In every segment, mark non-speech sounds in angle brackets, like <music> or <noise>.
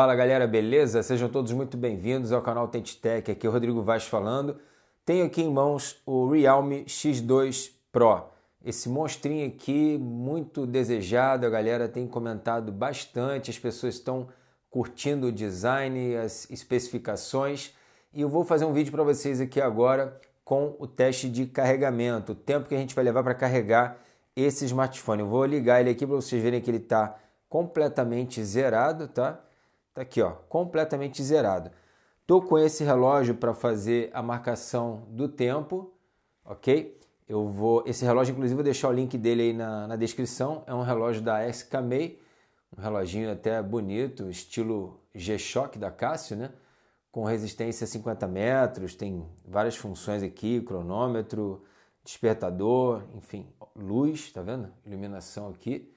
Fala galera, beleza? Sejam todos muito bem-vindos ao canal Tech Aqui é o Rodrigo Vaz falando. Tenho aqui em mãos o Realme X2 Pro. Esse monstrinho aqui, muito desejado, a galera tem comentado bastante, as pessoas estão curtindo o design, as especificações. E eu vou fazer um vídeo para vocês aqui agora com o teste de carregamento, o tempo que a gente vai levar para carregar esse smartphone. Eu vou ligar ele aqui para vocês verem que ele está completamente zerado, tá? Tá aqui, ó, completamente zerado. Tô com esse relógio para fazer a marcação do tempo, ok? Eu vou, esse relógio, inclusive, vou deixar o link dele aí na, na descrição. É um relógio da SKMEI, um reloginho até bonito, estilo G-Shock da Casio, né? Com resistência a 50 metros, tem várias funções aqui, cronômetro, despertador, enfim, luz, tá vendo? Iluminação aqui.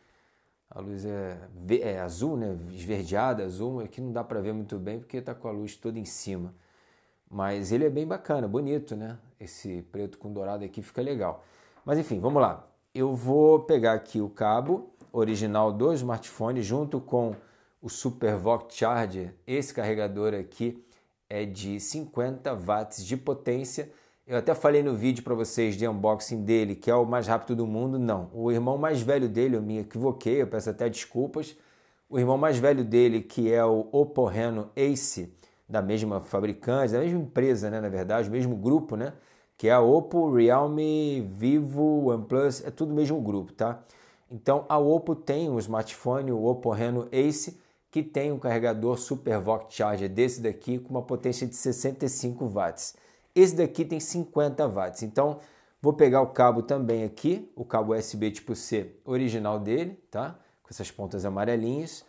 A luz é, é azul, né? Esverdeada, azul. Aqui é não dá para ver muito bem porque está com a luz toda em cima. Mas ele é bem bacana, bonito, né? Esse preto com dourado aqui fica legal. Mas enfim, vamos lá. Eu vou pegar aqui o cabo original do smartphone junto com o SuperVOOC Charger. Esse carregador aqui é de 50 watts de potência eu até falei no vídeo para vocês de unboxing dele, que é o mais rápido do mundo. Não, o irmão mais velho dele, eu me equivoquei, eu peço até desculpas. O irmão mais velho dele, que é o Oppo Reno Ace, da mesma fabricante, da mesma empresa, né, na verdade, o mesmo grupo, né? Que é a Oppo, Realme, Vivo, OnePlus, é tudo o mesmo grupo, tá? Então a Oppo tem um smartphone, o Oppo Reno Ace, que tem um carregador SuperVOOC Charger desse daqui com uma potência de 65 watts. Esse daqui tem 50 watts. Então, vou pegar o cabo também aqui, o cabo USB tipo C original dele, tá? Com essas pontas amarelinhas.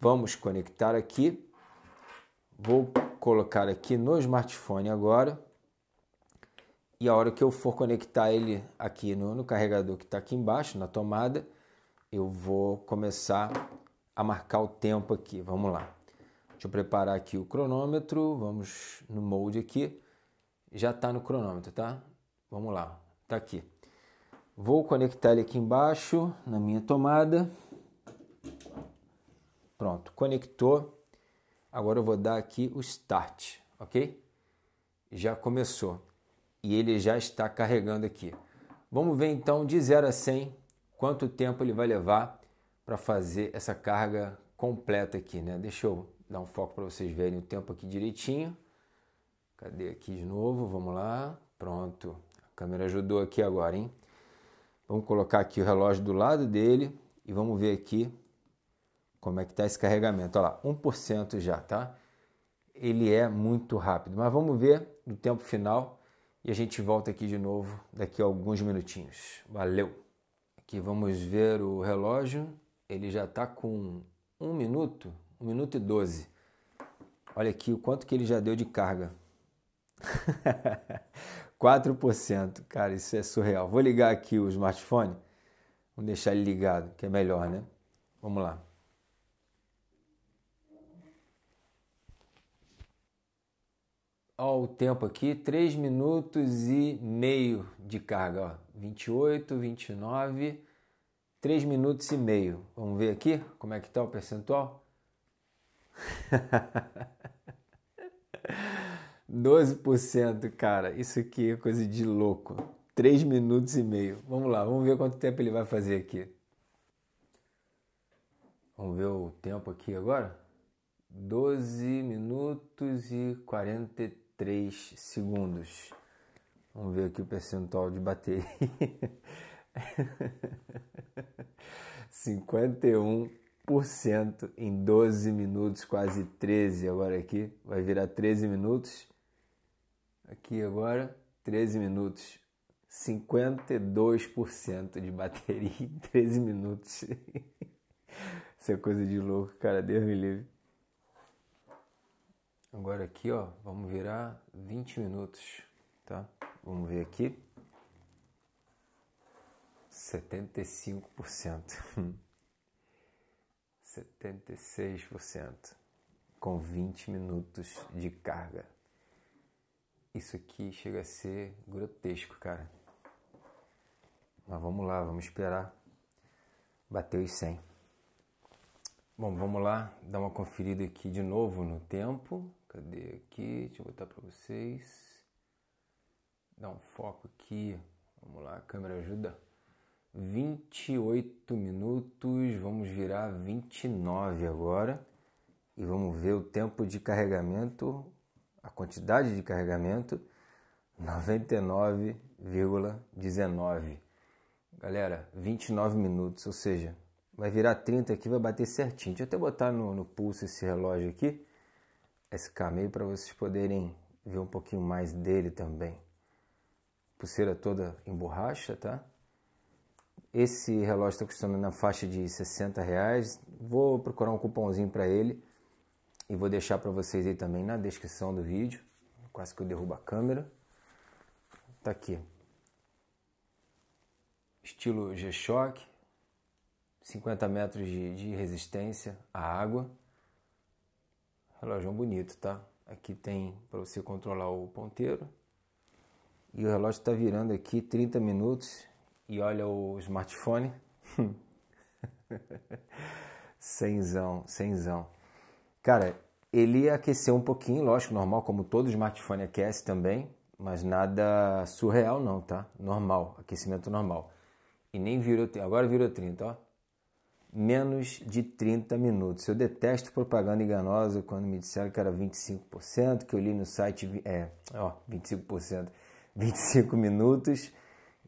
Vamos conectar aqui. Vou colocar aqui no smartphone agora. E a hora que eu for conectar ele aqui no, no carregador que está aqui embaixo, na tomada, eu vou começar a marcar o tempo aqui. Vamos lá. Deixa eu preparar aqui o cronômetro. Vamos no molde aqui já está no cronômetro, tá? Vamos lá, tá aqui. Vou conectar ele aqui embaixo na minha tomada. Pronto, conectou. Agora eu vou dar aqui o start, ok? Já começou e ele já está carregando aqui. Vamos ver então de 0 a 100 quanto tempo ele vai levar para fazer essa carga completa aqui, né? Deixa eu dar um foco para vocês verem o tempo aqui direitinho. Cadê aqui de novo? Vamos lá. Pronto. A câmera ajudou aqui agora, hein? Vamos colocar aqui o relógio do lado dele e vamos ver aqui como é que está esse carregamento. Olha lá, 1% já, tá? Ele é muito rápido, mas vamos ver no tempo final e a gente volta aqui de novo daqui a alguns minutinhos. Valeu! Aqui vamos ver o relógio, ele já está com 1 minuto, 1 minuto e 12. Olha aqui o quanto que ele já deu de carga. 4%, <laughs> cara, isso é surreal. Vou ligar aqui o smartphone, vou deixar ele ligado, que é melhor, né? Vamos lá. Ó, o tempo aqui, 3 minutos e meio de carga, ó. 28, 29, 3 minutos e meio. Vamos ver aqui como é que tá o percentual? <laughs> 12%, cara, isso aqui é coisa de louco. 3 minutos e meio. Vamos lá, vamos ver quanto tempo ele vai fazer aqui. Vamos ver o tempo aqui agora? 12 minutos e 43 segundos. Vamos ver aqui o percentual de bateria. 51% <laughs> em 12 minutos, quase 13 agora aqui. Vai virar 13 minutos aqui agora, 13 minutos. 52% de bateria em 13 minutos. <laughs> Isso é coisa de louco, cara. Deus me livre. Agora aqui, ó, vamos virar 20 minutos, tá? Vamos ver aqui. 75%. 76% <laughs> com 20 minutos de carga. Isso aqui chega a ser grotesco, cara. Mas vamos lá, vamos esperar bater os 100. Bom, vamos lá, dar uma conferida aqui de novo no tempo. Cadê aqui? Deixa eu botar para vocês. Dar um foco aqui. Vamos lá, a câmera ajuda. 28 minutos, vamos virar 29 agora e vamos ver o tempo de carregamento a quantidade de carregamento 99,19. Galera, 29 minutos, ou seja, vai virar 30 aqui, vai bater certinho. Deixa eu até botar no, no pulso esse relógio aqui, esse caminho para vocês poderem ver um pouquinho mais dele também. Pulseira toda em borracha, tá? Esse relógio está custando na faixa de 60 reais. Vou procurar um cupomzinho para ele e vou deixar para vocês aí também na descrição do vídeo. Quase que eu derrubo a câmera. Tá aqui. Estilo G-Shock, 50 metros de, de resistência à água. Relógio bonito, tá? Aqui tem para você controlar o ponteiro. E o relógio está virando aqui 30 minutos e olha o smartphone. senzão, <laughs> senzão. Cara, ele aqueceu um pouquinho, lógico, normal, como todo smartphone aquece também, mas nada surreal não, tá? Normal, aquecimento normal. E nem virou, agora virou 30, ó. Menos de 30 minutos. Eu detesto propaganda enganosa quando me disseram que era 25%, que eu li no site, é, ó, 25%, 25 <laughs> minutos.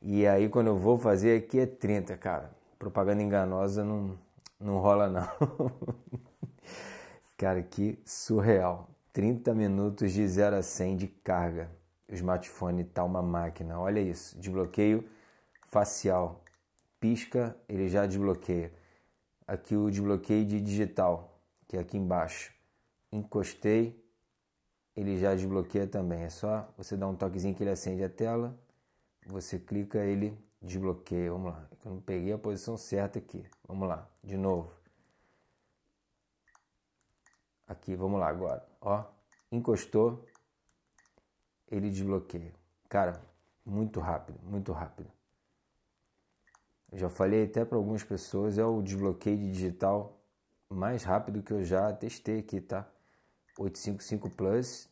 E aí quando eu vou fazer aqui é 30, cara. Propaganda enganosa não, não rola não. <laughs> Cara, que surreal. 30 minutos de 0 a 100 de carga. O smartphone tá uma máquina. Olha isso. Desbloqueio facial. Pisca, ele já desbloqueia. Aqui o desbloqueio de digital, que é aqui embaixo. Encostei, ele já desbloqueia também. É só você dar um toquezinho que ele acende a tela. Você clica, ele desbloqueia. Vamos lá. Eu não peguei a posição certa aqui. Vamos lá, de novo Aqui, vamos lá agora. Ó, encostou, ele desbloqueia. Cara, muito rápido, muito rápido. Eu já falei até para algumas pessoas, é o desbloqueio de digital mais rápido que eu já testei aqui, tá? 855 Plus,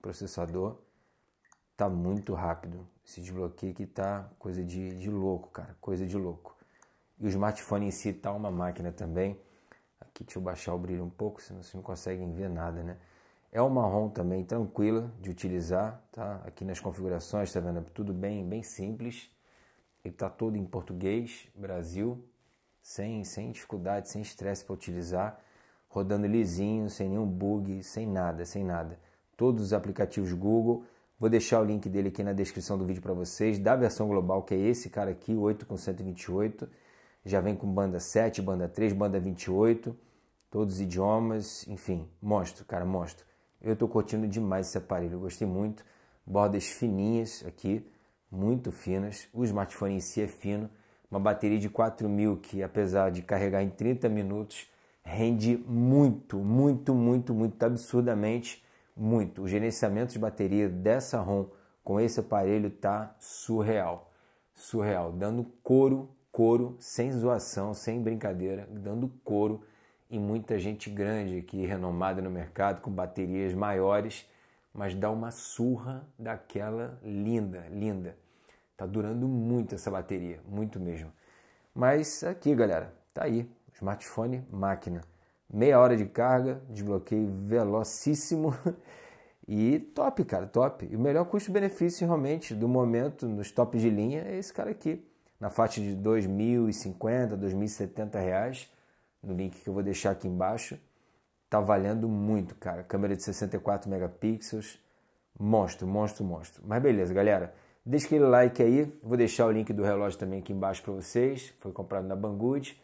processador, tá muito rápido. Esse desbloqueio que tá coisa de, de louco, cara, coisa de louco. E o smartphone em si tá uma máquina também. Aqui deixa eu baixar o brilho um pouco, senão vocês não conseguem ver nada, né? É um marrom também tranquilo de utilizar, tá? Aqui nas configurações, tá vendo? Tudo bem, bem simples. Ele tá todo em português, Brasil, sem, sem dificuldade, sem estresse para utilizar, rodando lisinho, sem nenhum bug, sem nada, sem nada. Todos os aplicativos Google, vou deixar o link dele aqui na descrição do vídeo para vocês, da versão global, que é esse cara aqui, 8 com 128 já vem com banda 7, banda 3, banda 28, todos os idiomas, enfim, mostro, cara, mostro. Eu estou curtindo demais esse aparelho, eu gostei muito. Bordas fininhas aqui, muito finas. O smartphone em si é fino. Uma bateria de 4000 que, apesar de carregar em 30 minutos, rende muito, muito, muito, muito, absurdamente muito. O gerenciamento de bateria dessa ROM com esse aparelho tá surreal. Surreal, dando couro couro, sem zoação, sem brincadeira, dando couro em muita gente grande aqui, renomada no mercado, com baterias maiores, mas dá uma surra daquela linda, linda. Tá durando muito essa bateria, muito mesmo. Mas aqui, galera, tá aí, smartphone máquina. Meia hora de carga, desbloqueio velocíssimo <laughs> e top, cara, top. E o melhor custo-benefício realmente do momento nos tops de linha é esse cara aqui na faixa de 2.050, 2.070 reais, no link que eu vou deixar aqui embaixo. Tá valendo muito, cara. Câmera de 64 megapixels. Monstro, monstro, monstro. Mas beleza, galera. Deixa aquele like aí. Vou deixar o link do relógio também aqui embaixo para vocês. Foi comprado na Banggood.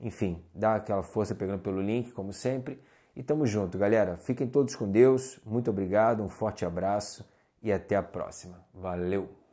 Enfim, dá aquela força pegando pelo link, como sempre. E tamo junto, galera. Fiquem todos com Deus. Muito obrigado, um forte abraço e até a próxima. Valeu!